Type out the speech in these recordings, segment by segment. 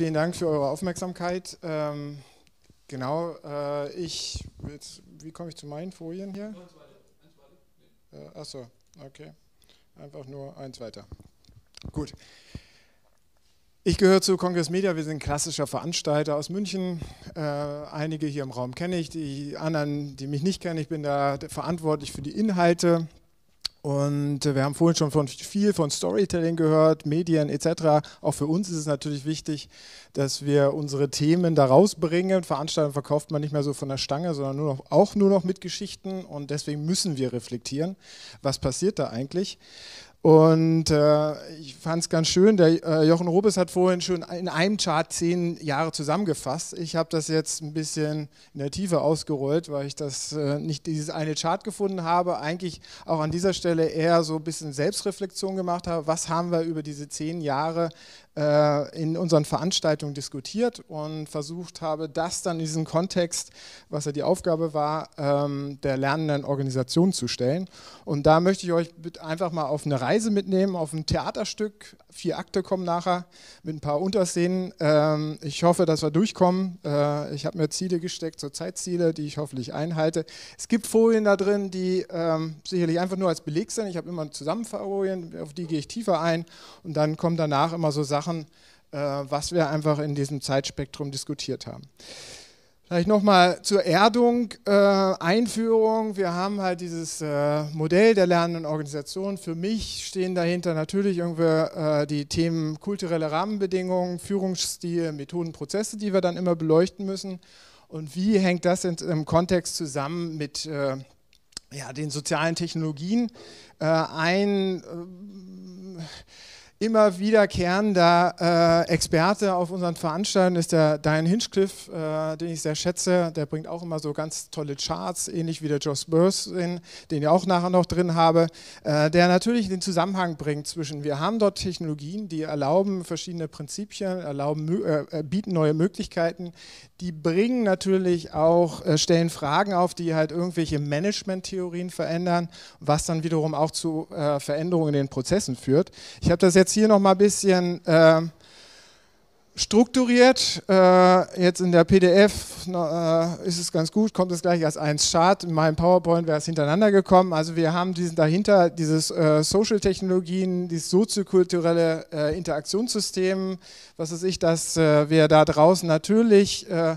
vielen Dank für eure Aufmerksamkeit. Ähm, genau, äh, ich, jetzt, wie komme ich zu meinen Folien hier? Äh, achso, okay. Einfach nur eins weiter. Gut. Ich gehöre zu Kongress Media, wir sind klassischer Veranstalter aus München. Äh, einige hier im Raum kenne ich, die anderen, die mich nicht kennen, ich bin da verantwortlich für die Inhalte und äh, wir haben vorhin schon von viel von Storytelling gehört, Medien etc. Auch für uns ist es natürlich wichtig, dass wir unsere Themen da rausbringen. Veranstaltungen verkauft man nicht mehr so von der Stange, sondern nur noch, auch nur noch mit Geschichten. Und deswegen müssen wir reflektieren, was passiert da eigentlich. Und äh, ich fand es ganz schön, der äh, Jochen Robes hat vorhin schon in einem Chart zehn Jahre zusammengefasst. Ich habe das jetzt ein bisschen in der Tiefe ausgerollt, weil ich das äh, nicht dieses eine Chart gefunden habe, eigentlich auch an dieser Stelle eher so ein bisschen Selbstreflexion gemacht habe. Was haben wir über diese zehn Jahre äh, in unseren Veranstaltungen diskutiert und versucht habe, das dann in diesen Kontext, was ja die Aufgabe war, ähm, der lernenden Organisation zu stellen. Und da möchte ich euch einfach mal auf eine Reise mitnehmen, auf ein Theaterstück. Vier Akte kommen nachher mit ein paar Unterszenen. Ähm, ich hoffe, dass wir durchkommen. Äh, ich habe mir Ziele gesteckt, so Zeitziele, die ich hoffentlich einhalte. Es gibt Folien da drin, die ähm, sicherlich einfach nur als Beleg sind. Ich habe immer Zusammenfolien, auf die gehe ich tiefer ein. Und dann kommen danach immer so Sachen, Sachen, äh, was wir einfach in diesem Zeitspektrum diskutiert haben. Vielleicht nochmal zur Erdung, äh, Einführung. Wir haben halt dieses äh, Modell der lernenden Organisation. Für mich stehen dahinter natürlich irgendwie äh, die Themen kulturelle Rahmenbedingungen, Führungsstil, Methoden, Prozesse, die wir dann immer beleuchten müssen. Und wie hängt das in, im Kontext zusammen mit äh, ja, den sozialen Technologien? Äh, ein immer wiederkehrender äh, Experte auf unseren Veranstaltungen ist der Diane Hinchcliffe, äh, den ich sehr schätze. Der bringt auch immer so ganz tolle Charts, ähnlich wie der Joss Bursin, den ich auch nachher noch drin habe, äh, der natürlich den Zusammenhang bringt zwischen, wir haben dort Technologien, die erlauben verschiedene Prinzipien, erlauben, äh, äh, bieten neue Möglichkeiten, die bringen natürlich auch, äh, stellen Fragen auf, die halt irgendwelche Management-Theorien verändern, was dann wiederum auch zu äh, Veränderungen in den Prozessen führt. Ich habe das jetzt hier nochmal ein bisschen... Äh, strukturiert. Äh, jetzt in der PDF na, äh, ist es ganz gut, kommt es gleich als eins Chart. In meinem PowerPoint wäre es hintereinander gekommen. Also wir haben diesen dahinter, dieses äh, Social-Technologien, dieses soziokulturelle äh, Interaktionssystem, was weiß ich, dass äh, wir da draußen natürlich äh,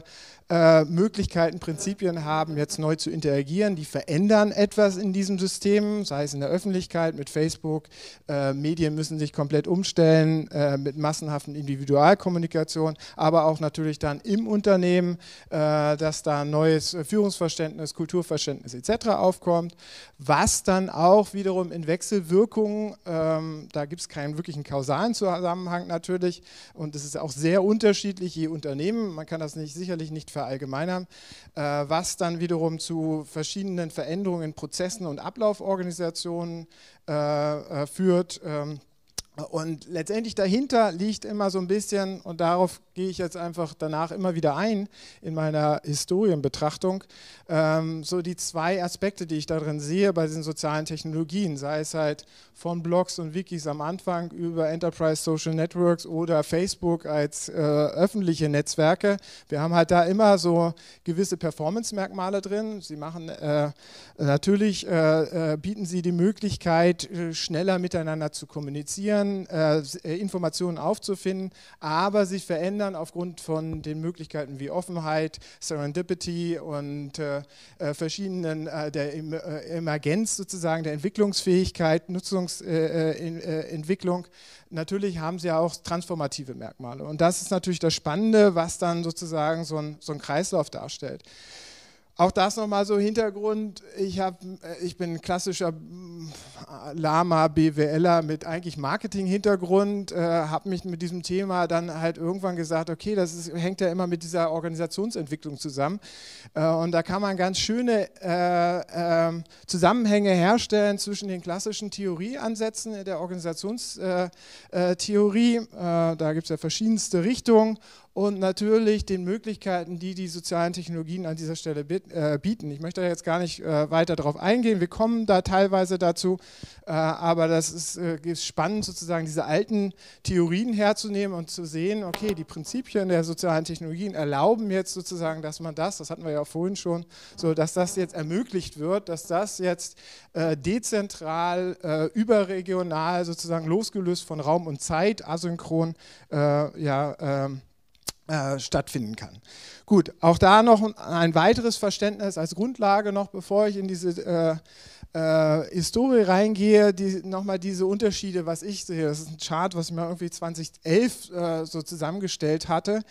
äh, Möglichkeiten, Prinzipien haben, jetzt neu zu interagieren. Die verändern etwas in diesem System, sei es in der Öffentlichkeit mit Facebook. Äh, Medien müssen sich komplett umstellen äh, mit massenhaften Individualkommunikation, aber auch natürlich dann im Unternehmen, äh, dass da neues Führungsverständnis, Kulturverständnis etc. aufkommt, was dann auch wiederum in Wechselwirkungen, ähm, da gibt es keinen wirklichen kausalen Zusammenhang natürlich und es ist auch sehr unterschiedlich je Unternehmen. Man kann das nicht, sicherlich nicht verallgemeinern Sprache allgemein haben, äh, was dann wiederum zu verschiedenen Veränderungen in Prozessen und Ablauforganisationen äh, äh, führt. Ähm, und letztendlich dahinter liegt immer so ein bisschen, und darauf gehe ich jetzt einfach danach immer wieder ein in meiner Historienbetrachtung, ähm, so die zwei Aspekte, die ich darin sehe bei den sozialen Technologien, sei es halt von Blogs und Wikis am Anfang über Enterprise Social Networks oder Facebook als äh, öffentliche Netzwerke. Wir haben halt da immer so gewisse Performance-Merkmale drin. Sie machen äh, natürlich, äh, äh bieten sie die Möglichkeit, äh, schneller miteinander zu kommunizieren, äh, Informationen aufzufinden, aber sie verändern verändern aufgrund von den Möglichkeiten wie Offenheit, Serendipity und äh, äh verschiedenen äh, der em äh, Emergenz sozusagen, der Entwicklungsfähigkeit, Nutzungsentwicklung. Äh, natürlich haben sie ja auch transformative Merkmale. Und das ist natürlich das Spannende, was dann sozusagen so ein, so ein Kreislauf darstellt. Auch das nochmal so Hintergrund. Ich, hab, äh, ich bin klassischer äh, Lama, BWLer mit eigentlich Marketing-Hintergrund, äh, habe mich mit diesem Thema dann halt irgendwann gesagt, okay, das ist, hängt ja immer mit dieser Organisationsentwicklung zusammen. Äh, und da kann man ganz schöne äh, ähm, Zusammenhänge herstellen zwischen den klassischen Theorieansätzen der Organisationstheorie. Äh, da gibt es ja verschiedenste Richtungen und natürlich den Möglichkeiten, die die sozialen Technologien an dieser Stelle äh, bieten. Ich möchte da jetzt gar nicht äh, weiter darauf eingehen, wir kommen da teilweise dazu, äh, aber das ist spannend sozusagen diese alten Theorien herzunehmen und zu sehen, okay, die Prinzipien der sozialen Technologien erlauben jetzt sozusagen, dass man das, das hatten wir ja vorhin schon, so dass das jetzt ermöglicht wird, dass das jetzt dezentral, überregional sozusagen losgelöst von Raum und Zeit, asynchron, ja, ähm, äh, stattfinden kann. Gut, auch da noch ein weiteres Verständnis als Grundlage noch, bevor ich in diese äh, äh, Historie reingehe, die, nochmal diese Unterschiede, was ich sehe. Das ist ein Chart, was ich mir irgendwie 2011 äh, so zusammengestellt hatte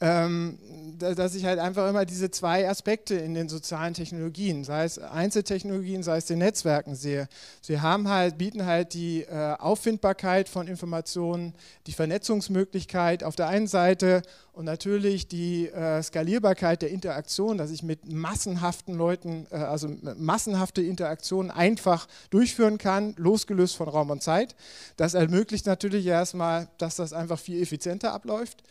ähm, dass ich halt einfach immer diese zwei Aspekte in den sozialen Technologien, sei es Einzeltechnologien, sei es den Netzwerken sehe. Sie haben halt, bieten halt die äh, Auffindbarkeit von Informationen, die Vernetzungsmöglichkeit auf der einen Seite und natürlich die äh, Skalierbarkeit der Interaktion, dass ich mit massenhaften Leuten, äh, also massenhafte Interaktionen einfach durchführen kann, losgelöst von Raum und Zeit. Das ermöglicht natürlich erstmal, dass das einfach viel effizienter abläuft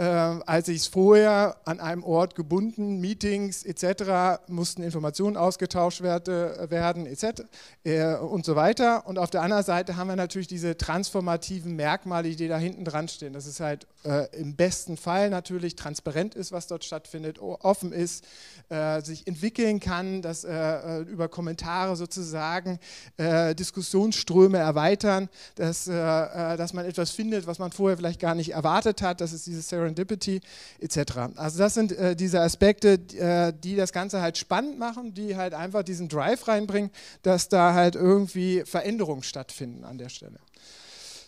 äh, als ich es vorher an einem Ort gebunden, Meetings etc., mussten Informationen ausgetauscht werde, äh, werden etc. Äh, und so weiter. Und auf der anderen Seite haben wir natürlich diese transformativen Merkmale, die da hinten dran stehen. Das ist halt äh, im besten Fall natürlich transparent ist, was dort stattfindet, offen ist, äh, sich entwickeln kann, dass äh, über Kommentare sozusagen Diskussionsströme erweitern, dass, dass man etwas findet, was man vorher vielleicht gar nicht erwartet hat. Das ist dieses Sarah Serendipity etc. Also das sind äh, diese Aspekte, äh, die das Ganze halt spannend machen, die halt einfach diesen Drive reinbringen, dass da halt irgendwie Veränderungen stattfinden an der Stelle.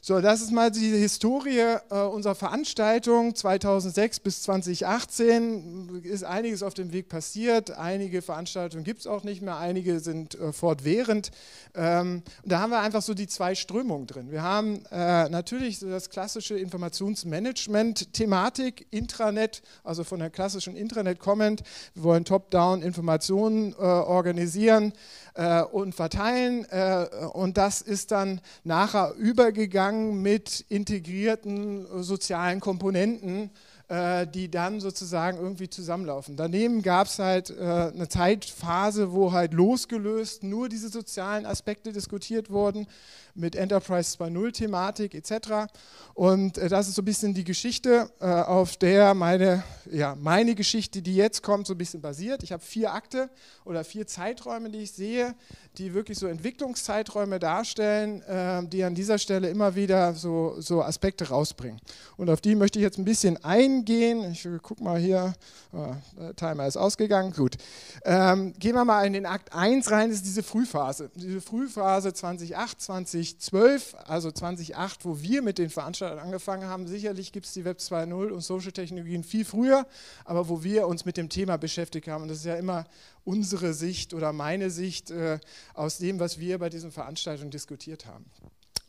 So, das ist mal die Historie äh, unserer Veranstaltung 2006 bis 2018. Ist einiges auf dem Weg passiert. Einige Veranstaltungen gibt es auch nicht mehr, einige sind äh, fortwährend. Ähm, da haben wir einfach so die zwei Strömungen drin. Wir haben äh, natürlich so das klassische Informationsmanagement-Thematik, Intranet, also von der klassischen intranet kommend. Wir wollen Top-Down-Informationen äh, organisieren äh, und verteilen. Äh, und das ist dann nachher übergegangen mit integrierten sozialen Komponenten. Äh, die dann sozusagen irgendwie zusammenlaufen. Daneben gab es halt äh, eine Zeitphase, wo halt losgelöst nur diese sozialen Aspekte diskutiert wurden mit Enterprise 2.0-Thematik etc. Und äh, das ist so ein bisschen die Geschichte, äh, auf der meine, ja, meine Geschichte, die jetzt kommt, so ein bisschen basiert. Ich habe vier Akte oder vier Zeiträume, die ich sehe, die wirklich so Entwicklungszeiträume darstellen, äh, die an dieser Stelle immer wieder so, so Aspekte rausbringen. Und auf die möchte ich jetzt ein bisschen eingehen reingehen. Ich äh, guck mal hier, oh, Timer ist ausgegangen, gut. Ähm, gehen wir mal in den Akt 1 rein, das ist diese Frühphase. Diese Frühphase 2008, 2012, also 2008, wo wir mit den Veranstaltern angefangen haben. Sicherlich gibt es die Web 2.0 und Social Technologien viel früher, aber wo wir uns mit dem Thema beschäftigt haben. Und das ist ja immer unsere Sicht oder meine Sicht äh, aus dem, was wir bei diesen Veranstaltungen diskutiert haben.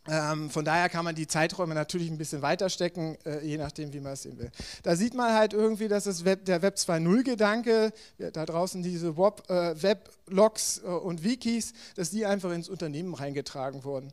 Ähm, von daher kann man die Zeiträume natürlich ein bisschen weiter stecken, äh, je nachdem, wie man es sehen will. Da sieht man halt irgendwie, dass es Web, der Web 2.0-Gedanke, da draußen diese Web, äh, Weblogs äh, und Wikis, dass die einfach ins Unternehmen reingetragen wurden.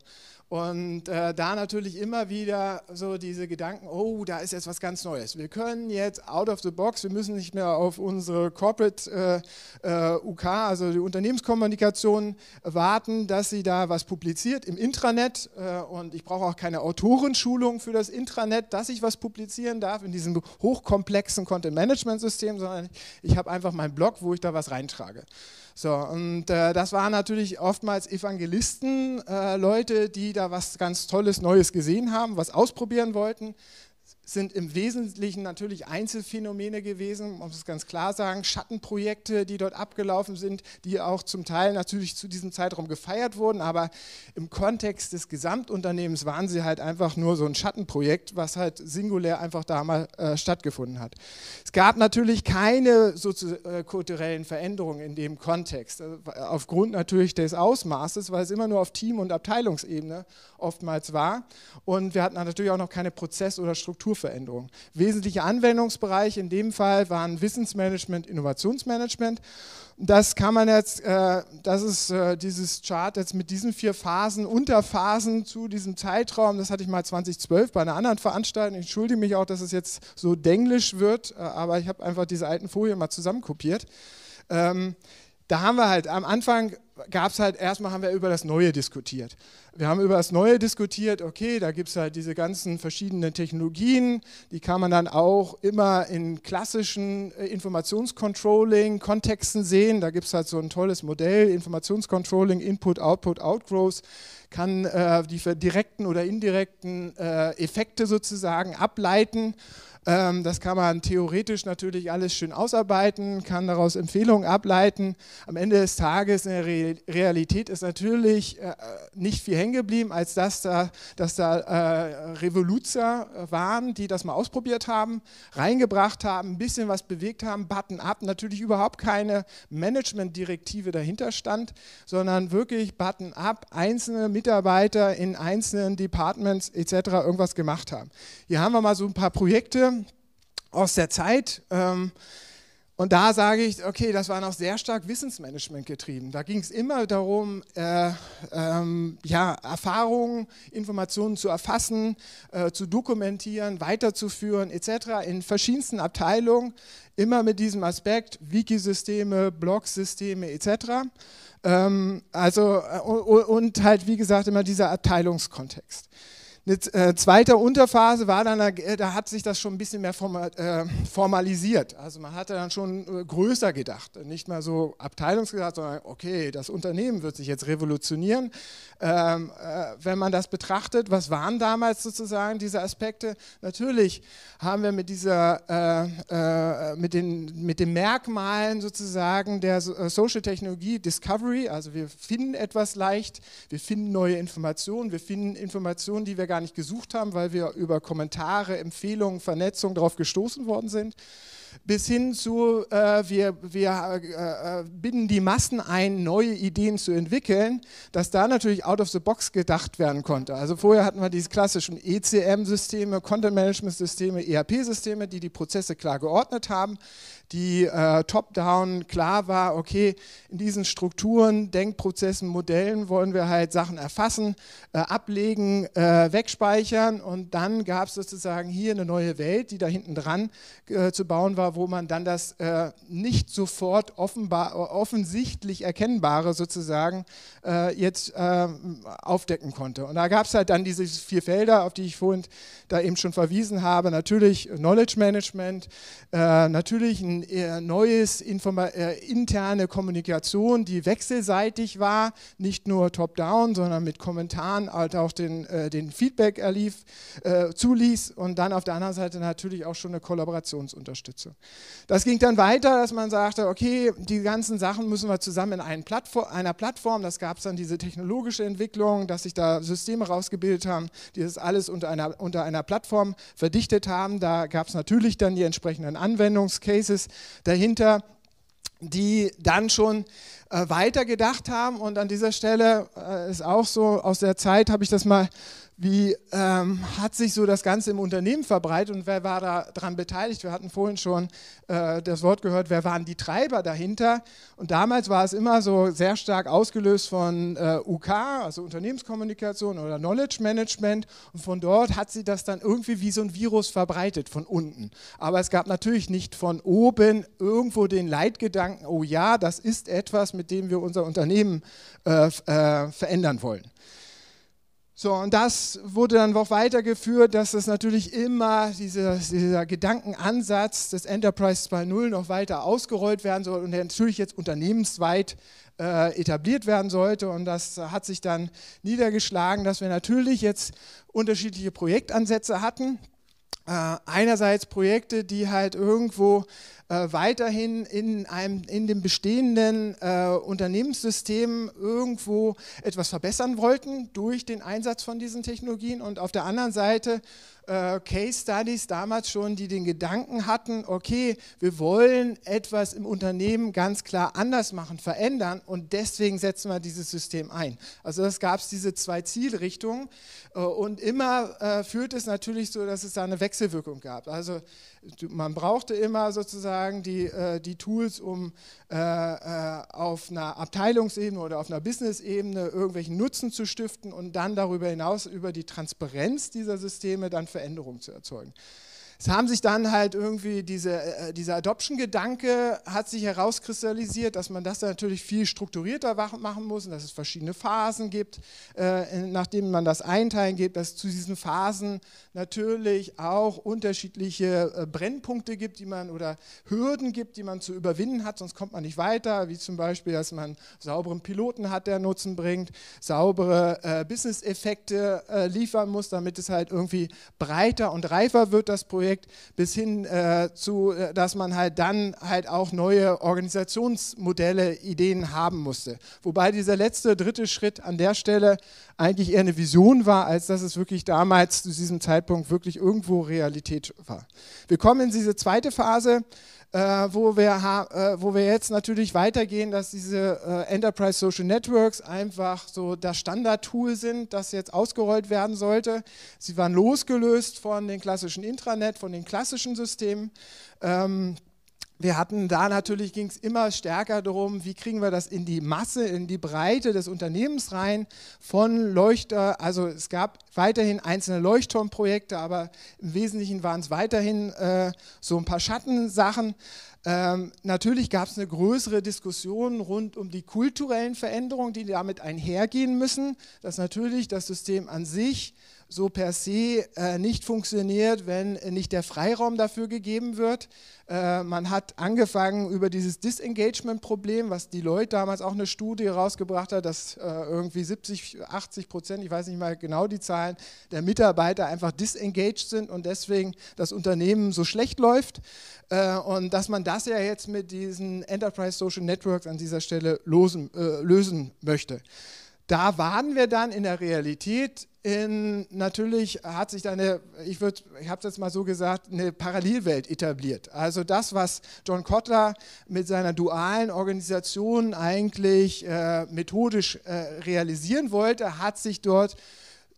Und äh, da natürlich immer wieder so diese Gedanken, oh, da ist jetzt was ganz Neues. Wir können jetzt out of the box, wir müssen nicht mehr auf unsere Corporate äh, äh UK, also die Unternehmenskommunikation, warten, dass sie da was publiziert im Intranet. Äh, und ich brauche auch keine Autorenschulung für das Intranet, dass ich was publizieren darf in diesem hochkomplexen Content-Management-System, sondern ich habe einfach meinen Blog, wo ich da was reintrage. So, und äh, das waren natürlich oftmals Evangelisten, äh, Leute, die da was ganz Tolles, Neues gesehen haben, was ausprobieren wollten sind im Wesentlichen natürlich Einzelfänomene gewesen, muss es ganz klar sagen, Schattenprojekte, die dort abgelaufen sind, die auch zum Teil natürlich zu diesem Zeitraum gefeiert wurden, aber im Kontext des Gesamtunternehmens waren sie halt einfach nur so ein Schattenprojekt, was halt singulär einfach da mal äh, stattgefunden hat. Es gab natürlich keine soziokulturellen Veränderungen in dem Kontext, äh, aufgrund natürlich des Ausmaßes, weil es immer nur auf Team- und Abteilungsebene oftmals war. Und wir hatten natürlich auch noch keine Prozess- oder Struktur Strukturveränderung. Wesentliche Anwendungsbereiche in dem Fall waren Wissensmanagement, Innovationsmanagement. Das kann man jetzt, äh, das ist äh, dieses Chart jetzt mit diesen vier Phasen, Unterphasen zu diesem Zeitraum. Das hatte ich mal 2012 bei einer anderen Veranstaltung. Ich entschuldige mich auch, dass es jetzt so denglisch wird, äh, aber ich habe einfach diese alten Folien mal zusammenkopiert. Ähm, da haben wir halt am Anfang gab es halt, erstmal haben wir über das Neue diskutiert. Wir haben über das Neue diskutiert, okay, da gibt es halt diese ganzen verschiedenen Technologien, die kann man dann auch immer in klassischen äh, Informationscontrolling-Kontexten sehen. Da gibt es halt so ein tolles Modell, Informationscontrolling, Input, Output, Outgrowth, kann äh, die direkten oder indirekten äh, Effekte sozusagen ableiten. Ähm, das kann man theoretisch natürlich alles schön ausarbeiten, kann daraus Empfehlungen ableiten. Am Ende des Tages in der Realität ist natürlich äh, äh, nicht viel hängen geblieben, als dass da, dass da äh, Revoluzer waren, die das mal ausprobiert haben, reingebracht haben, ein bisschen was bewegt haben, Button up, natürlich überhaupt keine Management-Direktive dahinter stand, sondern wirklich Button up, einzelne Mitarbeiter in einzelnen Departments etc. irgendwas gemacht haben. Hier haben wir mal so ein paar Projekte, aus der Zeit. Ähm, und da sage ich, okay, das war noch sehr stark Wissensmanagement getrieben. Da ging es immer darum, äh, ähm, ja, Erfahrungen, Informationen zu erfassen, äh, zu dokumentieren, weiterzuführen etc. in verschiedensten Abteilungen, immer mit diesem Aspekt, Wikisysteme, Blogsysteme etc. Ähm, also, äh, und, und halt, wie gesagt, immer dieser Abteilungskontext. Eine äh, zweite Unterphase war dann, äh, da hat sich das schon ein bisschen mehr äh, formalisiert. Also man hatte dann schon größer gedacht, nicht mal so abteilungsgedacht, sondern okay, das Unternehmen wird sich jetzt revolutionieren. Ähm, wenn man das betrachtet, was waren damals sozusagen diese Aspekte? Natürlich haben wir mit, dieser, mit, den, mit den Merkmalen sozusagen der Social Technologie Discovery, also wir finden etwas leicht, wir finden neue Informationen, wir finden Informationen, die wir gar nicht gesucht haben, weil wir über Kommentare, Empfehlungen, Vernetzung darauf gestoßen worden sind, bis hin zu, äh, wir, wir äh, äh binden die Massen ein, neue Ideen zu entwickeln, dass da natürlich out of the box gedacht werden konnte. Also vorher hatten wir diese klassischen ECM-Systeme, Content-Management-Systeme, ERP-Systeme, die die Prozesse klar geordnet haben die äh, top-down klar war, okay, in diesen Strukturen, Denkprozessen, Modellen wollen wir halt Sachen erfassen, äh, ablegen, äh, wegspeichern und dann gab es sozusagen hier eine neue Welt, die da hinten dran äh, zu bauen war, wo man dann das äh, nicht sofort offenbar, offensichtlich erkennbare sozusagen äh, jetzt ähm, aufdecken konnte. Und da gab es halt dann diese vier Felder, auf die ich vorhin da eben schon verwiesen habe, natürlich Knowledge Management, natürlich ein äh, neue äh, interne Kommunikation, die wechselseitig war, nicht nur top-down, sondern mit Kommentaren halt auch den, äh, den Feedback erlief, äh, zuließ und dann auf der anderen Seite natürlich auch schon eine Kollaborationsunterstützung. Das ging dann weiter, dass man sagte, okay, die ganzen Sachen müssen wir zusammen in Plattform, einer Plattform, das gab es dann diese technologische Entwicklung, dass sich da Systeme rausgebildet haben, die das alles unter einer, unter einer Plattform verdichtet haben. Da gab es natürlich dann die entsprechenden Anwendungscases, dahinter, die dann schon äh, weitergedacht haben. Und an dieser Stelle äh, ist auch so, aus der Zeit habe ich das mal wie ähm, hat sich so das Ganze im Unternehmen verbreitet und wer war daran beteiligt? Wir hatten vorhin schon äh, das Wort gehört, wer waren die Treiber dahinter? Und damals war es immer so sehr stark ausgelöst von äh, UK, also Unternehmenskommunikation oder Knowledge Management. Und von dort hat sie das dann irgendwie wie so ein Virus verbreitet, von unten. Aber es gab natürlich nicht von oben irgendwo den Leitgedanken, oh ja, das ist etwas, mit dem wir unser Unternehmen äh, äh verändern wollen. So, und das wurde dann auch weitergeführt, dass das natürlich immer dieser, dieser Gedankenansatz des Enterprise 2.0 noch weiter ausgerollt werden soll und der natürlich jetzt unternehmensweit äh, etabliert werden sollte. Und das hat sich dann niedergeschlagen, dass wir natürlich jetzt unterschiedliche Projektansätze hatten. Äh, einerseits Projekte, die halt irgendwo äh, weiterhin in, einem, in dem bestehenden äh, Unternehmenssystem irgendwo etwas verbessern wollten durch den Einsatz von diesen Technologien und auf der anderen Seite äh, Case Studies damals schon, die den Gedanken hatten, okay, wir wollen etwas im Unternehmen ganz klar anders machen, verändern und deswegen setzen wir dieses System ein. Also das gab es diese zwei Zielrichtungen äh, und immer äh, führt es natürlich so, dass es da eine Wechselwirkung gab. Also man brauchte immer sozusagen die, äh, die Tools, um äh, äh, auf einer Abteilungsebene oder auf einer Business-Ebene irgendwelchen Nutzen zu stiften und dann darüber hinaus über die Transparenz dieser Systeme dann Veränderung zu erzeugen. Es haben sich dann halt irgendwie diese, äh, äh, dieser Adoption-Gedanke hat sich herauskristallisiert, dass man das natürlich viel strukturierter machen muss und dass es verschiedene Phasen gibt, äh, nachdem man das einteilen geht, dass es zu diesen Phasen natürlich auch unterschiedliche äh, Brennpunkte gibt, die man oder Hürden gibt, die man zu überwinden hat, sonst kommt man nicht weiter, wie zum Beispiel, dass man sauberen Piloten hat, der Nutzen bringt, saubere äh, Business-Effekte äh, liefern muss, damit es halt irgendwie breiter und reifer wird, das Projekt Projekt bis hin äh, zu, äh, dass man halt dann halt auch neue Organisationsmodelle, Ideen haben musste. Wobei dieser letzte dritte Schritt an der Stelle eigentlich eher eine Vision war, als dass es wirklich damals zu diesem Zeitpunkt wirklich irgendwo Realität war. Wir kommen in diese zweite Phase äh, wo, wir äh, wo wir jetzt natürlich weitergehen, dass diese äh, Enterprise Social Networks einfach so das Standard-Tool sind, das jetzt ausgerollt werden sollte. Sie waren losgelöst von den klassischen Intranet, von den klassischen Systemen. Ähm, wir hatten da natürlich ging es immer stärker darum, wie kriegen wir das in die Masse, in die Breite des Unternehmens rein von Leuchter. Also es gab weiterhin einzelne Leuchtturmprojekte, aber im Wesentlichen waren es weiterhin äh, so ein paar Schattensachen. Ähm, natürlich gab es eine größere Diskussion rund um die kulturellen Veränderungen, die damit einhergehen müssen, dass natürlich das System an sich so per se äh, nicht funktioniert, wenn nicht der Freiraum dafür gegeben wird. Äh, man hat angefangen über dieses Disengagement-Problem, was die Leute damals auch eine Studie rausgebracht hat, dass äh, irgendwie 70, 80 Prozent, ich weiß nicht mal genau die Zahlen, der Mitarbeiter einfach disengaged sind und deswegen das Unternehmen so schlecht läuft. Äh, und dass man das ja jetzt mit diesen Enterprise Social Networks an dieser Stelle losen, äh, lösen möchte. Da waren wir dann in der Realität in, natürlich hat sich da eine, ich ich habe es jetzt mal so gesagt, eine Parallelwelt etabliert. Also das, was John Kotler mit seiner dualen Organisation eigentlich äh, methodisch äh, realisieren wollte, hat sich dort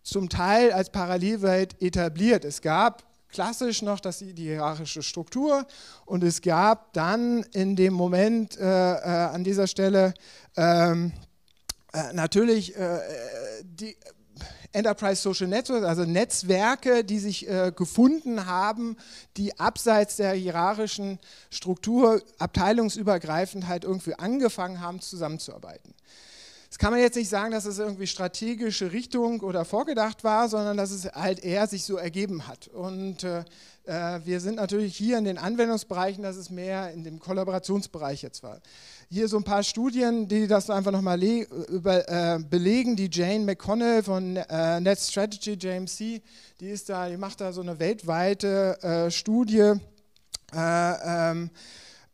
zum Teil als Parallelwelt etabliert. Es gab klassisch noch das, die hierarchische Struktur und es gab dann in dem Moment äh, äh an dieser Stelle ähm, äh, natürlich äh, die Enterprise Social Networks, also Netzwerke, die sich äh, gefunden haben, die abseits der hierarchischen Struktur abteilungsübergreifend halt irgendwie angefangen haben, zusammenzuarbeiten. Das kann man jetzt nicht sagen, dass es irgendwie strategische Richtung oder vorgedacht war, sondern dass es halt eher sich so ergeben hat. Und äh, äh, wir sind natürlich hier in den Anwendungsbereichen, das ist mehr in dem Kollaborationsbereich jetzt war. Hier so ein paar Studien, die das einfach nochmal äh, belegen. Die Jane McConnell von äh, Net Strategy JMC, die ist da, die macht da so eine weltweite äh, Studie. Äh, ähm,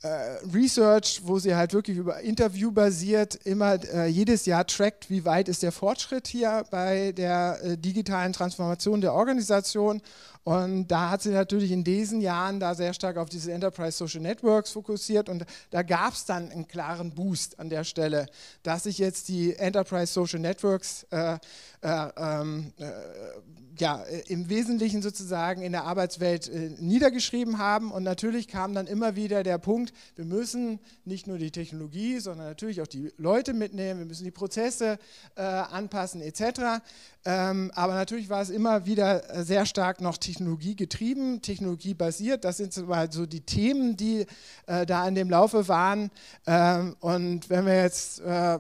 äh, Research, wo sie halt wirklich über Interview basiert immer äh, jedes Jahr trackt, wie weit ist der Fortschritt hier bei der äh, digitalen Transformation der Organisation. Und da hat sie natürlich in diesen Jahren da sehr stark auf diese Enterprise Social Networks fokussiert und da gab es dann einen klaren Boost an der Stelle, dass sich jetzt die Enterprise Social Networks äh, äh ähm, äh, ja, äh, im Wesentlichen sozusagen in der Arbeitswelt äh, niedergeschrieben haben. Und natürlich kam dann immer wieder der Punkt, wir müssen nicht nur die Technologie, sondern natürlich auch die Leute mitnehmen, wir müssen die Prozesse äh, anpassen etc. Ähm, aber natürlich war es immer wieder äh, sehr stark noch technologiegetrieben, technologiebasiert. Das sind so die Themen, die äh, da in dem Laufe waren. Ähm, und wenn wir jetzt äh,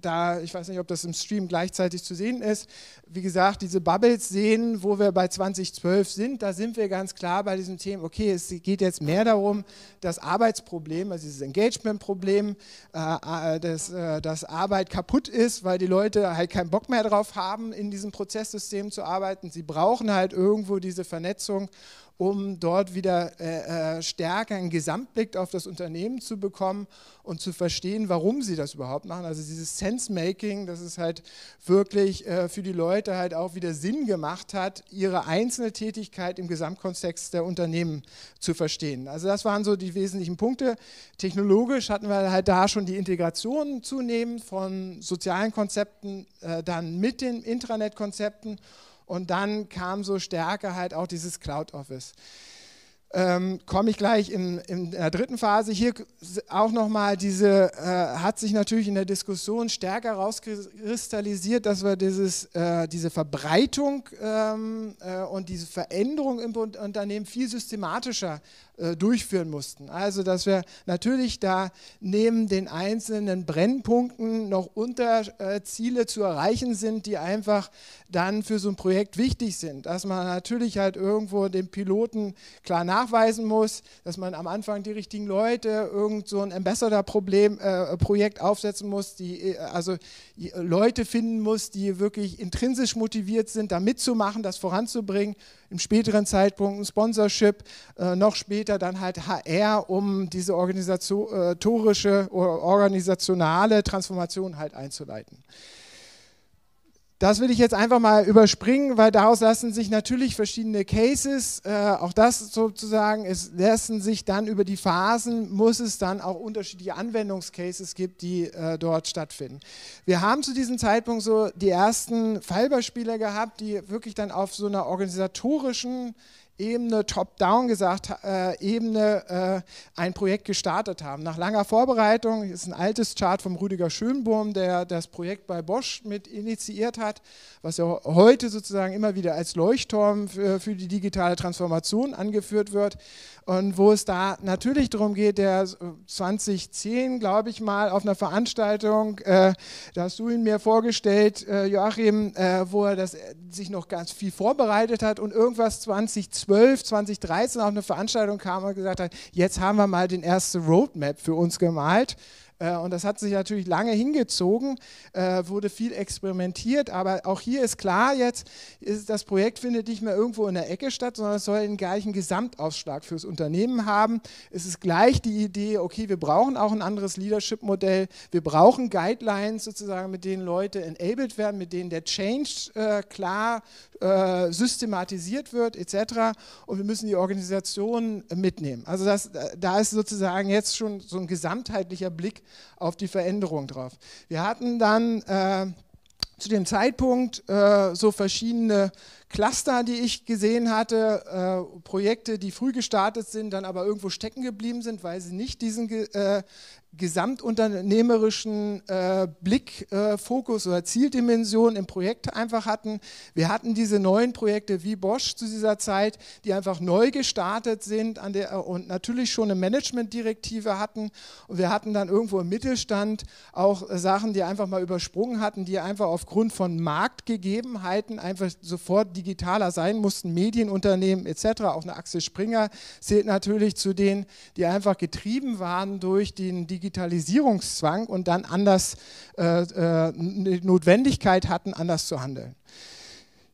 da, ich weiß nicht, ob das im Stream gleichzeitig zu sehen ist, wie gesagt, diese Bubbles sehen, wo wir bei 2012 sind, da sind wir ganz klar bei diesem Thema, okay, es geht jetzt mehr darum, das Arbeitsproblem, also dieses Engagement-Problem, äh, äh, dass, äh, dass Arbeit kaputt ist, weil die Leute halt keinen Bock mehr drauf haben, in diesem Prozesssystem zu arbeiten. Sie brauchen halt irgendwo diese Vernetzung um dort wieder äh, äh, stärker einen Gesamtblick auf das Unternehmen zu bekommen und zu verstehen, warum sie das überhaupt machen. Also dieses Sense-Making, dass es halt wirklich äh, für die Leute halt auch wieder Sinn gemacht hat, ihre einzelne Tätigkeit im Gesamtkontext der Unternehmen zu verstehen. Also das waren so die wesentlichen Punkte. Technologisch hatten wir halt da schon die Integration zunehmend von sozialen Konzepten, äh, dann mit den Intranet-Konzepten. Und dann kam so stärker halt auch dieses Cloud Office ähm, komme ich gleich in, in, der dritten Phase. Hier auch nochmal diese, äh, hat sich natürlich in der Diskussion stärker rauskristallisiert, dass wir dieses, äh, diese Verbreitung ähm, äh, und diese Veränderung im Unternehmen viel systematischer äh, durchführen mussten. Also, dass wir natürlich da neben den einzelnen Brennpunkten noch Unterziele äh, zu erreichen sind, die einfach dann für so ein Projekt wichtig sind. Dass man natürlich halt irgendwo den Piloten klar nach nachweisen muss, dass man am Anfang die richtigen Leute, irgend so ein Ambassador-Projekt äh, aufsetzen muss, die, äh, also äh, Leute finden muss, die wirklich intrinsisch motiviert sind, da mitzumachen, das voranzubringen. Im späteren Zeitpunkt ein Sponsorship, äh, noch später dann halt HR, um diese organisatorische äh, oder organisationale Transformation halt einzuleiten. Das will ich jetzt einfach mal überspringen, weil daraus lassen sich natürlich verschiedene Cases, äh, auch das sozusagen, es lassen sich dann über die Phasen, muss es dann auch unterschiedliche Anwendungscases gibt, die äh, dort stattfinden. Wir haben zu diesem Zeitpunkt so die ersten Fallbeispiele gehabt, die wirklich dann auf so einer organisatorischen Ebene Top-Down gesagt, äh, Ebene äh, ein Projekt gestartet haben. Nach langer Vorbereitung ist ein altes Chart vom Rüdiger Schönbohm, der das Projekt bei Bosch mit initiiert hat, was ja heute sozusagen immer wieder als Leuchtturm für, für die digitale Transformation angeführt wird und wo es da natürlich darum geht, der 2010, glaube ich mal, auf einer Veranstaltung, äh, da hast du ihn mir vorgestellt, äh, Joachim, äh, wo er das, äh, sich noch ganz viel vorbereitet hat und irgendwas 2012 2012, 2013 auf eine Veranstaltung kam und gesagt hat, jetzt haben wir mal den ersten Roadmap für uns gemalt. Äh, und das hat sich natürlich lange hingezogen, äh, wurde viel experimentiert, aber auch hier ist klar jetzt, ist das Projekt findet nicht mehr irgendwo in der Ecke statt, sondern es soll den gleichen Gesamtausschlag fürs Unternehmen haben. Es ist gleich die Idee, okay, wir brauchen auch ein anderes Leadership-Modell, wir brauchen Guidelines sozusagen, mit denen Leute enabled werden, mit denen der Change äh, klar systematisiert wird etc. Und wir müssen die Organisation mitnehmen. Also das, da ist sozusagen jetzt schon so ein gesamtheitlicher Blick auf die Veränderung drauf. Wir hatten dann äh, zu dem Zeitpunkt äh, so verschiedene Cluster, die ich gesehen hatte, äh, Projekte, die früh gestartet sind, dann aber irgendwo stecken geblieben sind, weil sie nicht diesen ge äh, gesamtunternehmerischen äh, Blickfokus äh, oder Zieldimension im Projekt einfach hatten. Wir hatten diese neuen Projekte wie Bosch zu dieser Zeit, die einfach neu gestartet sind der, und natürlich schon eine Managementdirektive hatten. Und wir hatten dann irgendwo im Mittelstand auch Sachen, die einfach mal übersprungen hatten, die einfach aufgrund von Marktgegebenheiten einfach sofort die digitaler sein mussten, Medienunternehmen etc. Auch eine Axel Springer zählt natürlich zu denen, die einfach getrieben waren durch den Digitalisierungszwang und dann anders äh, äh, Notwendigkeit hatten, anders zu handeln.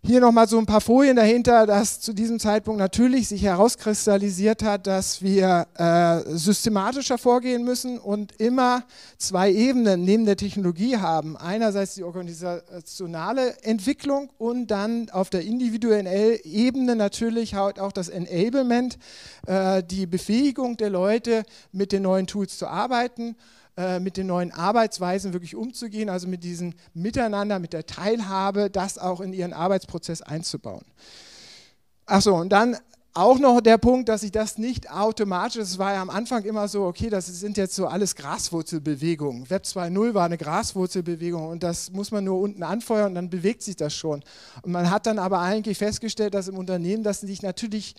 Hier nochmal so ein paar Folien dahinter, dass zu diesem Zeitpunkt natürlich sich herauskristallisiert hat, dass wir äh, systematischer vorgehen müssen und immer zwei Ebenen neben der Technologie haben. Einerseits die organisationale Entwicklung und dann auf der individuellen Ebene natürlich halt auch das Enablement, äh, die Befähigung der Leute, mit den neuen Tools zu arbeiten äh, mit den neuen Arbeitsweisen wirklich umzugehen, also mit diesem Miteinander, mit der Teilhabe, das auch in ihren Arbeitsprozess einzubauen. Achso, und dann auch noch der Punkt, dass ich das nicht automatisch, es war ja am Anfang immer so, okay, das sind jetzt so alles Graswurzelbewegungen. Web 2.0 war eine Graswurzelbewegung und das muss man nur unten anfeuern und dann bewegt sich das schon. Und man hat dann aber eigentlich festgestellt, dass im Unternehmen das sich natürlich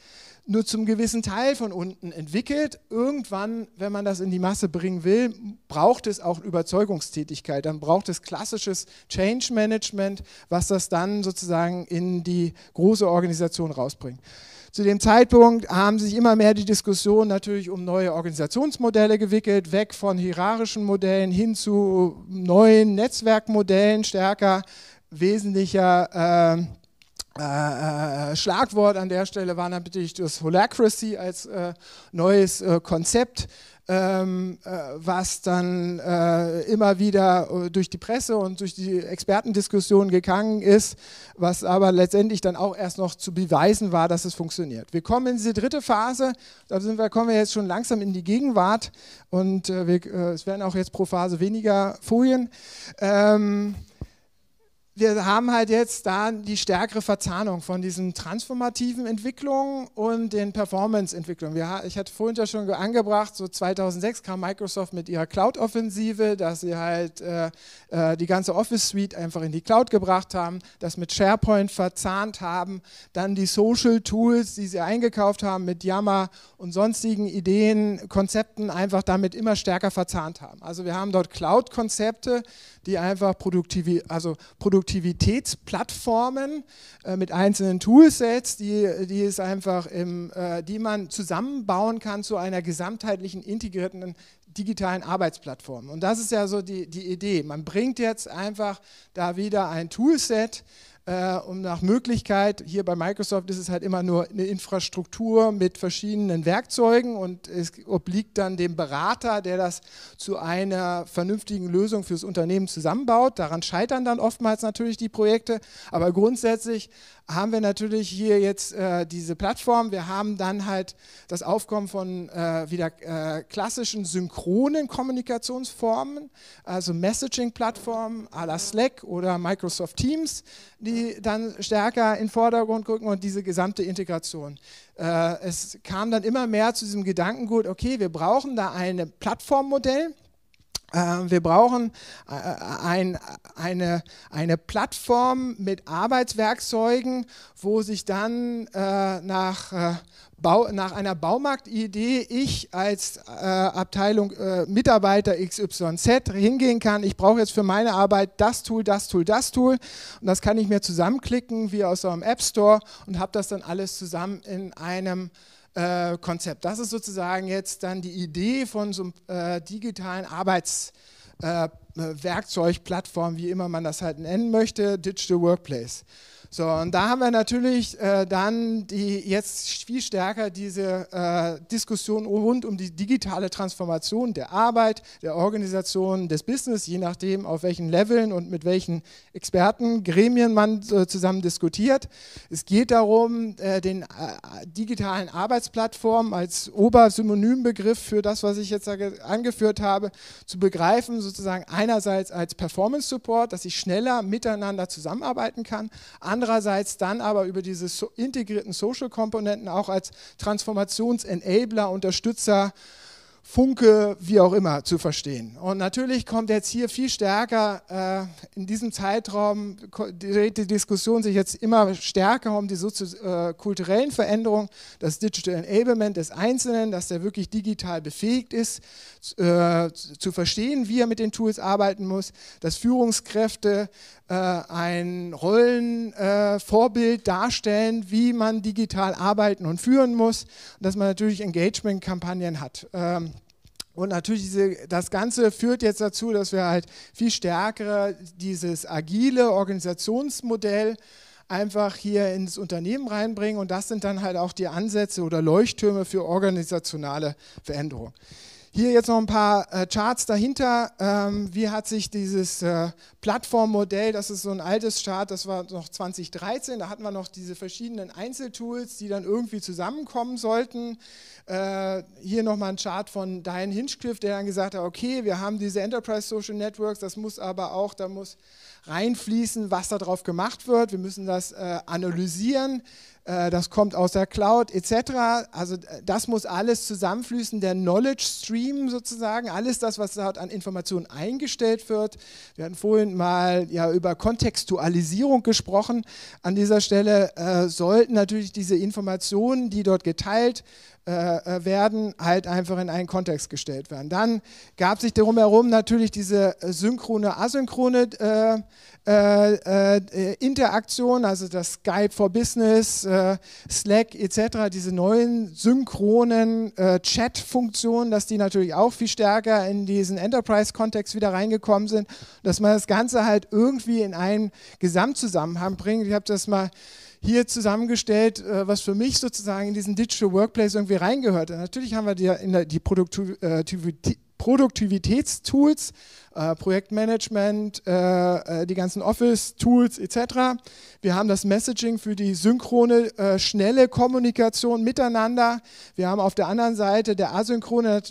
nur zum gewissen Teil von unten entwickelt. Irgendwann, wenn man das in die Masse bringen will, braucht es auch Überzeugungstätigkeit. Dann braucht es klassisches Change Management, was das dann sozusagen in die große Organisation rausbringt. Zu dem Zeitpunkt haben sich immer mehr die Diskussionen natürlich um neue Organisationsmodelle gewickelt, weg von hierarchischen Modellen hin zu neuen Netzwerkmodellen, stärker, wesentlicher. Ähm, äh, äh, Schlagwort an der Stelle war natürlich das Holacracy als äh, neues äh, Konzept, ähm, äh, was dann äh, immer wieder äh, durch die Presse und durch die Expertendiskussion gegangen ist, was aber letztendlich dann auch erst noch zu beweisen war, dass es funktioniert. Wir kommen in diese dritte Phase, da sind wir, kommen wir jetzt schon langsam in die Gegenwart und äh, wir, äh, es werden auch jetzt pro Phase weniger Folien. Ähm, wir haben halt jetzt da die stärkere Verzahnung von diesen transformativen Entwicklungen und den Performance-Entwicklungen. Ich hatte vorhin ja schon angebracht, so 2006 kam Microsoft mit ihrer Cloud-Offensive, dass sie halt äh, äh, die ganze Office-Suite einfach in die Cloud gebracht haben, das mit SharePoint verzahnt haben, dann die Social-Tools, die sie eingekauft haben, mit Yammer und sonstigen Ideen, Konzepten einfach damit immer stärker verzahnt haben. Also wir haben dort Cloud-Konzepte, die einfach produktiv, also produktiv Produktivitätsplattformen äh, mit einzelnen Toolsets, die, die, es einfach im, äh, die man zusammenbauen kann zu einer gesamtheitlichen, integrierten digitalen Arbeitsplattform. Und das ist ja so die, die Idee. Man bringt jetzt einfach da wieder ein Toolset äh, um nach Möglichkeit, hier bei Microsoft ist es halt immer nur eine Infrastruktur mit verschiedenen Werkzeugen und es obliegt dann dem Berater, der das zu einer vernünftigen Lösung fürs Unternehmen zusammenbaut. Daran scheitern dann oftmals natürlich die Projekte, aber grundsätzlich haben wir natürlich hier jetzt äh, diese Plattform. Wir haben dann halt das Aufkommen von äh, wieder äh, klassischen synchronen Kommunikationsformen, also Messaging-Plattformen à la Slack oder Microsoft Teams, die dann stärker in den Vordergrund gucken und diese gesamte Integration. Äh, es kam dann immer mehr zu diesem Gedankengut, okay, wir brauchen da ein Plattformmodell äh, wir brauchen äh, äh, ein, eine, eine Plattform mit Arbeitswerkzeugen, wo sich dann äh, nach, äh, Bau, nach einer Baumarktidee ich als äh, Abteilung Mitarbeiter XYZ hingehen kann. Ich brauche jetzt für meine Arbeit das Tool, das Tool, das Tool. Und das kann ich mir zusammenklicken wie aus so einem App Store und habe das dann alles zusammen in einem äh, Konzept. Das ist sozusagen jetzt dann die Idee von so einem äh, digitalen Arbeitswerkzeug, äh, äh Plattform, wie immer man das halt nennen möchte, Digital Workplace. So, und da haben wir natürlich äh, dann die, jetzt viel stärker diese äh, Diskussion rund um die digitale Transformation der Arbeit, der Organisation, des Business, je nachdem, auf welchen Leveln und mit welchen Expertengremien man äh, zusammen diskutiert. Es geht darum, äh, den äh, digitalen Arbeitsplattformen als Obersynonymbegriff für das, was ich jetzt angeführt habe, zu begreifen, sozusagen einerseits als Performance Support, dass ich schneller miteinander zusammenarbeiten kann, andererseits dann aber über diese integrierten Social-Komponenten auch als Transformations-Enabler, Unterstützer Funke, wie auch immer, zu verstehen. Und natürlich kommt jetzt hier viel stärker äh, in diesem Zeitraum, dreht die Diskussion sich jetzt immer stärker um die soziokulturellen äh, Veränderungen, das Digital Enablement des Einzelnen, dass der wirklich digital befähigt ist, äh, zu verstehen, wie er mit den Tools arbeiten muss, dass Führungskräfte äh, ein Rollenvorbild äh, darstellen, wie man digital arbeiten und führen muss, und dass man natürlich Engagement-Kampagnen hat. Ähm, und natürlich, diese, das Ganze führt jetzt dazu, dass wir halt viel stärker dieses agile Organisationsmodell einfach hier ins Unternehmen reinbringen. Und das sind dann halt auch die Ansätze oder Leuchttürme für organisationale Veränderung. Hier jetzt noch ein paar äh, Charts dahinter. Ähm, wie hat sich dieses äh, Plattformmodell, das ist so ein altes Chart, das war noch 2013, da hatten wir noch diese verschiedenen Einzeltools, die dann irgendwie zusammenkommen sollten. Äh, hier nochmal ein Chart von Diane Hinchcliffe, der dann gesagt hat, okay, wir haben diese Enterprise Social Networks, das muss aber auch, da muss reinfließen, was darauf gemacht wird, wir müssen das äh, analysieren, äh, das kommt aus der Cloud etc. Also äh, das muss alles zusammenfließen, der Knowledge Stream sozusagen, alles das, was dort an Informationen eingestellt wird. Wir hatten vorhin mal ja, über Kontextualisierung gesprochen. An dieser Stelle äh, sollten natürlich diese Informationen, die dort geteilt äh, äh, werden, halt einfach in einen Kontext gestellt werden. Dann gab sich darum herum natürlich diese synchrone, asynchrone äh, äh, äh, Interaktion, also das Skype for Business, äh, Slack etc., diese neuen synchronen äh, Chat-Funktionen, dass die natürlich auch viel stärker in diesen Enterprise-Kontext wieder reingekommen sind, dass man das Ganze halt irgendwie in einen Gesamtzusammenhang bringt. Ich habe das mal hier zusammengestellt, äh, was für mich sozusagen in diesen Digital Workplace irgendwie reingehört. natürlich haben wir die, die äh, Produktivitätstools, äh, Projektmanagement, äh, äh, die ganzen Office-Tools etc. Wir haben das Messaging für die synchrone, schnelle Kommunikation miteinander. Wir haben auf der anderen Seite der asynchronen,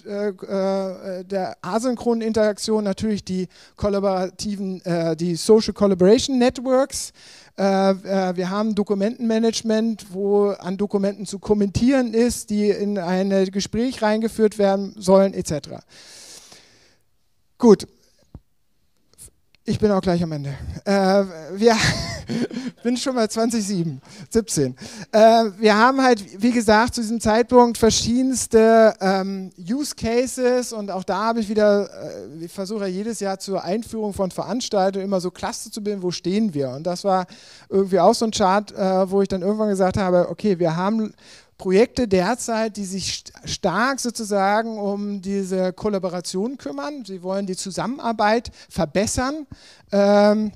der asynchronen Interaktion natürlich die kollaborativen, die Social Collaboration Networks. Wir haben Dokumentenmanagement, wo an Dokumenten zu kommentieren ist, die in ein Gespräch reingeführt werden sollen, etc. Gut, ich bin auch gleich am Ende. Äh, wir bin schon mal 2017, 17. Äh, wir haben halt, wie gesagt, zu diesem Zeitpunkt verschiedenste ähm, Use Cases und auch da habe ich wieder, äh, ich versuche ja jedes Jahr zur Einführung von Veranstaltungen immer so Cluster zu bilden, wo stehen wir? Und das war irgendwie auch so ein Chart, äh, wo ich dann irgendwann gesagt habe, okay, wir haben Projekte derzeit, die sich stark sozusagen um diese Kollaboration kümmern. Sie wollen die Zusammenarbeit verbessern. Ähm,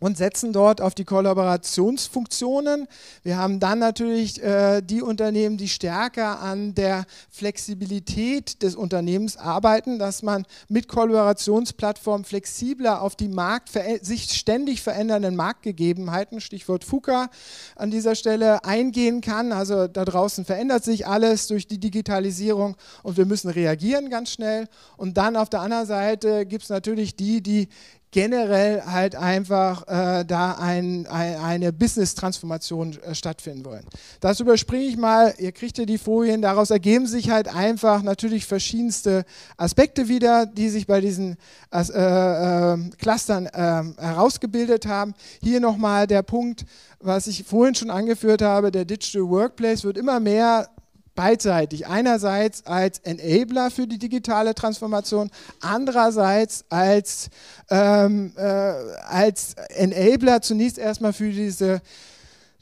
und setzen dort auf die Kollaborationsfunktionen. Wir haben dann natürlich äh, die Unternehmen, die stärker an der Flexibilität des Unternehmens arbeiten, dass man mit Kollaborationsplattformen flexibler auf die Markt sich ständig verändernden Marktgegebenheiten, Stichwort FUCA, an dieser Stelle eingehen kann. Also da draußen verändert sich alles durch die Digitalisierung und wir müssen reagieren ganz schnell. Und dann auf der anderen Seite gibt es natürlich die, die generell halt einfach äh, da ein, ein, eine Business-Transformation äh, stattfinden wollen. Das überspringe ich mal, ihr kriegt ja die Folien, daraus ergeben sich halt einfach natürlich verschiedenste Aspekte wieder, die sich bei diesen äh, ähm, Clustern ähm, herausgebildet haben. Hier nochmal der Punkt, was ich vorhin schon angeführt habe, der Digital Workplace wird immer mehr beidseitig. Einerseits als Enabler für die digitale Transformation, andererseits als, ähm, äh, als Enabler zunächst erstmal für diese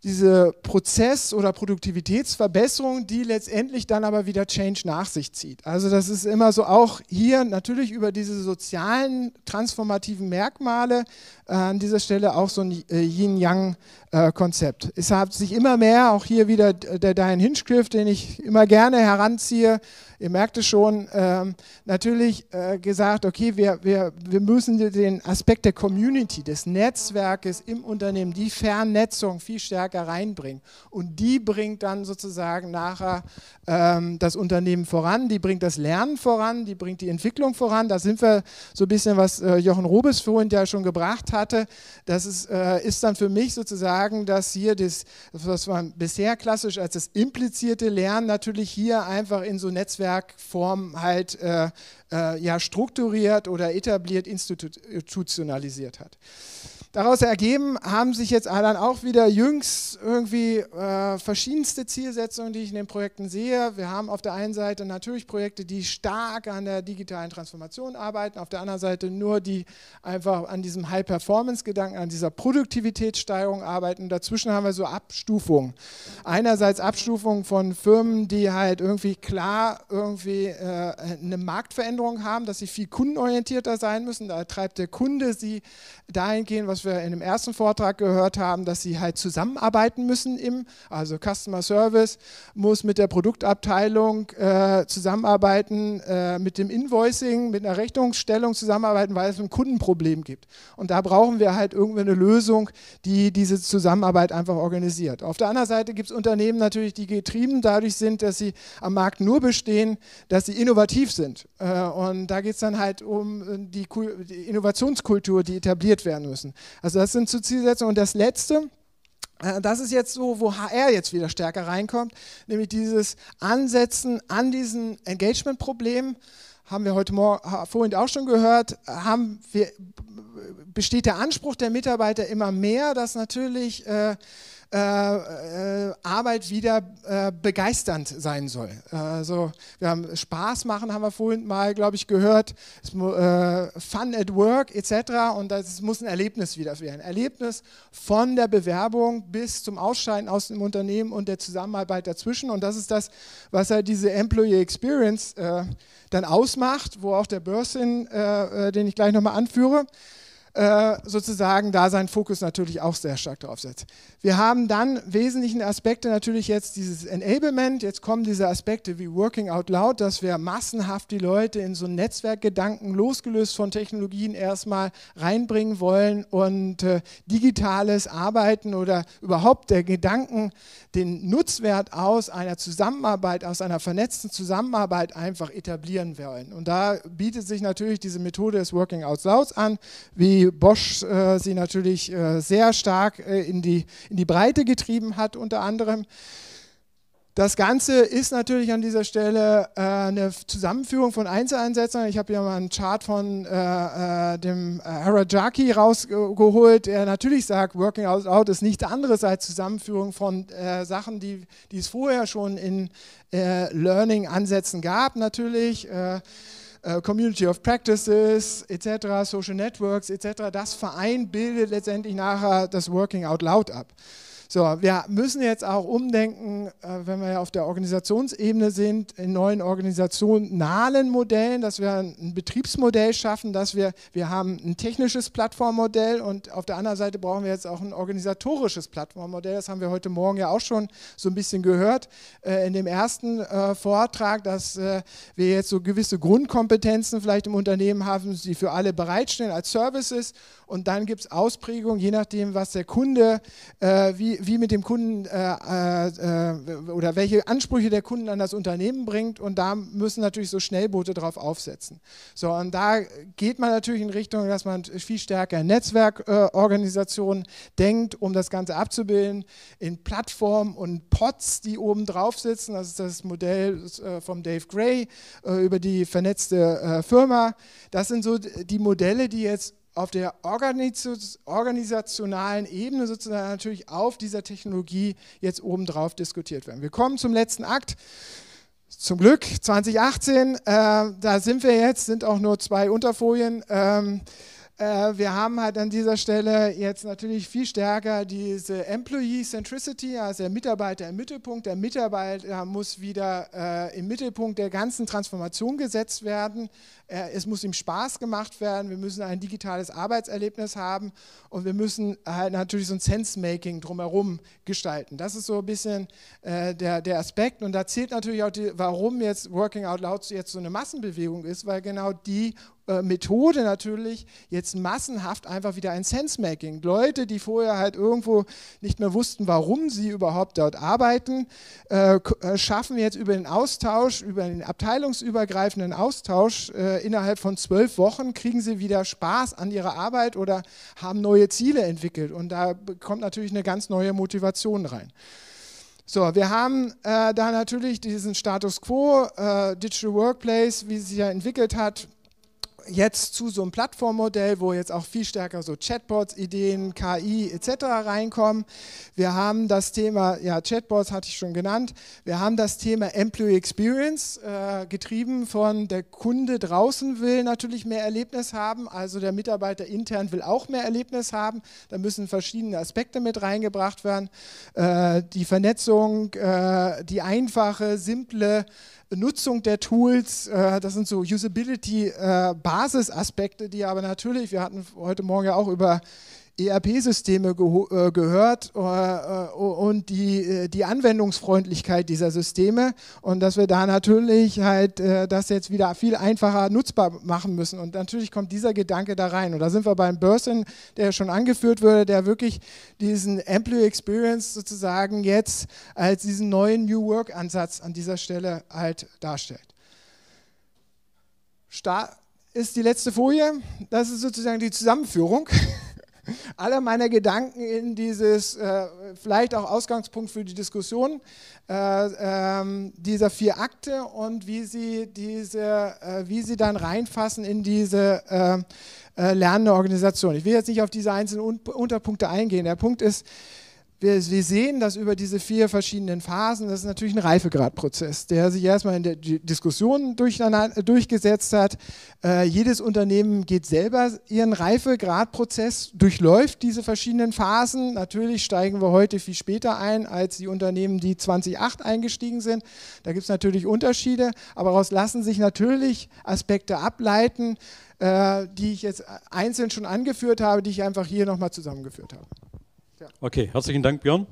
diese Prozess- oder Produktivitätsverbesserung, die letztendlich dann aber wieder Change nach sich zieht. Also das ist immer so auch hier natürlich über diese sozialen transformativen Merkmale äh, an dieser Stelle auch so ein äh, Yin-Yang-Konzept. Es hat sich immer mehr, auch hier wieder der Diane Hinchcliffe, den ich immer gerne heranziehe, ihr merkt es schon, ähm, natürlich äh, gesagt, okay, wir, wir, wir müssen den Aspekt der Community, des Netzwerkes im Unternehmen, die Vernetzung viel stärker reinbringen. Und die bringt dann sozusagen nachher ähm, das Unternehmen voran, die bringt das Lernen voran, die bringt die Entwicklung voran. Da sind wir so ein bisschen, was Jochen Robes vorhin ja schon gebracht hat, hatte. Das ist, äh, ist dann für mich sozusagen, dass hier das, was man bisher klassisch als das implizierte Lernen natürlich hier einfach in so Netzwerkform halt äh, äh, ja, strukturiert oder etabliert institutionalisiert hat. Daraus ergeben haben sich jetzt dann auch wieder jüngst irgendwie äh, verschiedenste Zielsetzungen, die ich in den Projekten sehe. Wir haben auf der einen Seite natürlich Projekte, die stark an der digitalen Transformation arbeiten, auf der anderen Seite nur die einfach an diesem High-Performance-Gedanken, an dieser Produktivitätssteigerung arbeiten. Dazwischen haben wir so Abstufungen. Einerseits Abstufungen von Firmen, die halt irgendwie klar irgendwie äh, eine Marktveränderung haben, dass sie viel kundenorientierter sein müssen. Da treibt der Kunde sie dahingehend, was wir in dem ersten Vortrag gehört haben, dass sie halt zusammenarbeiten müssen im, also Customer Service muss mit der Produktabteilung äh, zusammenarbeiten, äh, mit dem Invoicing, mit einer Rechnungsstellung zusammenarbeiten, weil es ein Kundenproblem gibt. Und da brauchen wir halt irgendwie eine Lösung, die diese Zusammenarbeit einfach organisiert. Auf der anderen Seite gibt es Unternehmen natürlich, die getrieben dadurch sind, dass sie am Markt nur bestehen, dass sie innovativ sind. Äh, und da geht es dann halt um äh, die, die Innovationskultur, die etabliert werden müssen. Also das sind so Zielsetzungen. Und das Letzte, äh, das ist jetzt so, wo HR jetzt wieder stärker reinkommt, nämlich dieses Ansetzen an diesen Engagement-Problemen. Haben wir heute Morgen, vorhin auch schon gehört, haben wir besteht der Anspruch der Mitarbeiter immer mehr, dass natürlich äh, äh, äh, Arbeit wieder äh, begeisternd sein soll. Also wir haben Spaß machen, haben wir vorhin mal, glaube ich, gehört, es, äh, Fun at Work etc. Und das muss ein Erlebnis wieder werden. Erlebnis von der Bewerbung bis zum Ausscheiden aus dem Unternehmen und der Zusammenarbeit dazwischen. Und das ist das, was halt diese Employee Experience äh, dann ausmacht, wo auch der Börsin, den ich gleich nochmal anführe, äh, sozusagen da seinen Fokus natürlich auch sehr stark drauf setzt. Wir haben dann wesentlichen Aspekte natürlich jetzt dieses Enablement, jetzt kommen diese Aspekte wie Working Out Loud, dass wir massenhaft die Leute in so ein Netzwerkgedanken losgelöst von Technologien erstmal reinbringen wollen und äh, digitales Arbeiten oder überhaupt der Gedanken, den Nutzwert aus einer Zusammenarbeit, aus einer vernetzten Zusammenarbeit einfach etablieren wollen. Und da bietet sich natürlich diese Methode des Working Out Louds an, wie Bosch äh, sie natürlich äh, sehr stark äh, in, die, in die Breite getrieben hat, unter anderem. Das Ganze ist natürlich an dieser Stelle äh, eine Zusammenführung von Einzeleinsätzen. Ich habe hier mal einen Chart von äh, äh, dem äh, Harajaki rausgeholt, der natürlich sagt, Working Out Loud ist nichts anderes als Zusammenführung von äh, Sachen, die, die es vorher schon in äh, Learning-Ansätzen gab, natürlich. Äh, Community of Practices etc., Social Networks etc., das Verein bildet letztendlich nachher das Working Out Loud ab. So, wir müssen jetzt auch umdenken, äh, wenn wir ja auf der Organisationsebene sind, in neuen organisationalen Modellen, dass wir ein Betriebsmodell schaffen, dass wir, wir haben ein technisches Plattformmodell und auf der anderen Seite brauchen wir jetzt auch ein organisatorisches Plattformmodell. Das haben wir heute Morgen ja auch schon so ein bisschen gehört äh, in dem ersten äh, Vortrag, dass wir jetzt so gewisse Grundkompetenzen vielleicht im Unternehmen haben, die für alle bereitstellen als Services und dann gibt es Ausprägungen, je nachdem, was der Kunde, wie wie, mit dem Kunden äh, äh, oder welche Ansprüche der Kunden an das Unternehmen bringt. Und da müssen natürlich so Schnellboote drauf aufsetzen. So, und da geht man natürlich in Richtung, dass man viel stärker Netzwerkorganisationen äh, denkt, um das Ganze abzubilden, in Plattformen und Pots, die oben drauf sitzen. Das ist das Modell äh, vom Dave Gray äh, über die vernetzte Firma. Das sind so die Modelle, die jetzt auf der organisationalen Ebene sozusagen natürlich auf dieser Technologie jetzt obendrauf diskutiert werden. Wir kommen zum letzten Akt. Zum Glück 2018, äh, da sind wir jetzt, sind auch nur zwei Unterfolien. Ähm, äh, wir haben halt an dieser Stelle jetzt natürlich viel stärker diese Employee Centricity, also der Mitarbeiter im Mittelpunkt. Der Mitarbeiter muss wieder äh, im Mittelpunkt der ganzen Transformation gesetzt werden. Äh, es muss ihm Spaß gemacht werden, wir müssen ein digitales Arbeitserlebnis haben und wir müssen halt natürlich so ein Sense-Making drumherum gestalten. Das ist so ein bisschen äh, der, der Aspekt und da zählt natürlich auch, die, warum jetzt Working Out Loud jetzt so eine Massenbewegung ist, weil genau die äh, Methode natürlich jetzt massenhaft einfach wieder ein Sense-Making. Leute, die vorher halt irgendwo nicht mehr wussten, warum sie überhaupt dort arbeiten, äh, äh schaffen jetzt über den Austausch, über den abteilungsübergreifenden Austausch äh, äh, innerhalb von zwölf Wochen kriegen sie wieder Spaß an ihrer Arbeit oder haben neue Ziele entwickelt. Und da kommt natürlich eine ganz neue Motivation rein. So, wir haben äh, da natürlich diesen Status quo, äh, Digital Workplace, wie sie sich ja entwickelt hat, jetzt zu so einem Plattformmodell, wo jetzt auch viel stärker so Chatbots, Ideen, KI etc. reinkommen. Wir haben das Thema, ja, Chatbots hatte ich schon genannt. Wir haben das Thema Employee Experience, äh, getrieben von der Kunde draußen will natürlich mehr Erlebnis haben, also der Mitarbeiter intern will auch mehr Erlebnis haben. Da müssen verschiedene Aspekte mit reingebracht werden. Äh, die Vernetzung, äh, die einfache, simple, Nutzung der Tools, äh, das sind so Usability-Basisaspekte, äh, die aber natürlich, wir hatten heute Morgen ja auch über ERP-Systeme ge äh, gehört äh, äh, und die, die Anwendungsfreundlichkeit dieser Systeme und dass wir da natürlich halt das jetzt wieder viel einfacher nutzbar machen müssen. Und natürlich kommt dieser Gedanke da rein. Und da sind wir beim Börsen, der schon angeführt wurde, der wirklich diesen Employee Experience sozusagen jetzt als diesen neuen New Work-Ansatz an dieser Stelle halt darstellt. Star ist die letzte Folie. Das ist sozusagen die Zusammenführung. aller meiner Gedanken in dieses, äh, vielleicht auch Ausgangspunkt für die Diskussion äh, ähm, dieser vier Akte und wie sie, diese, äh, wie sie dann reinfassen in diese äh, äh, lernende Organisation. Ich will jetzt nicht auf diese einzelnen Un Unterpunkte eingehen. Der Punkt ist, wir, wir, sehen dass über diese vier verschiedenen Phasen. Das ist natürlich ein Reifegradprozess, der sich erstmal in der Diskussion durch, äh, durchgesetzt hat. Äh, jedes Unternehmen geht selber ihren Reifegradprozess, durchläuft diese verschiedenen Phasen. Natürlich steigen wir heute viel später ein als die Unternehmen, die 2008 eingestiegen sind. Da gibt es natürlich Unterschiede, aber daraus lassen sich natürlich Aspekte ableiten, äh, die ich jetzt einzeln schon angeführt habe, die ich einfach hier nochmal zusammengeführt habe. Okay, herzlichen Dank, Björn.